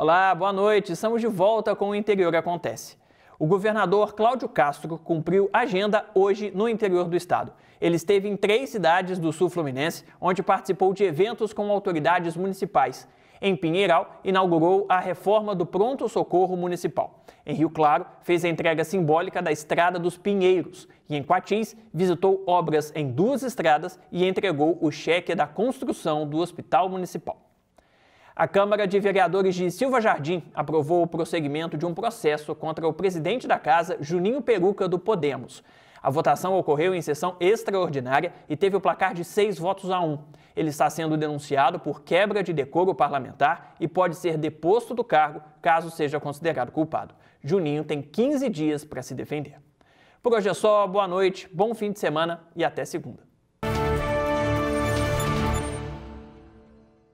Olá, boa noite. Estamos de volta com o Interior Acontece. O governador Cláudio Castro cumpriu agenda hoje no interior do estado. Ele esteve em três cidades do sul fluminense, onde participou de eventos com autoridades municipais. Em Pinheiral, inaugurou a reforma do Pronto Socorro Municipal. Em Rio Claro, fez a entrega simbólica da Estrada dos Pinheiros. E em Quatins, visitou obras em duas estradas e entregou o cheque da construção do Hospital Municipal. A Câmara de Vereadores de Silva Jardim aprovou o prosseguimento de um processo contra o presidente da casa, Juninho Peruca, do Podemos. A votação ocorreu em sessão extraordinária e teve o placar de seis votos a um. Ele está sendo denunciado por quebra de decoro parlamentar e pode ser deposto do cargo caso seja considerado culpado. Juninho tem 15 dias para se defender. Por hoje é só, boa noite, bom fim de semana e até segunda.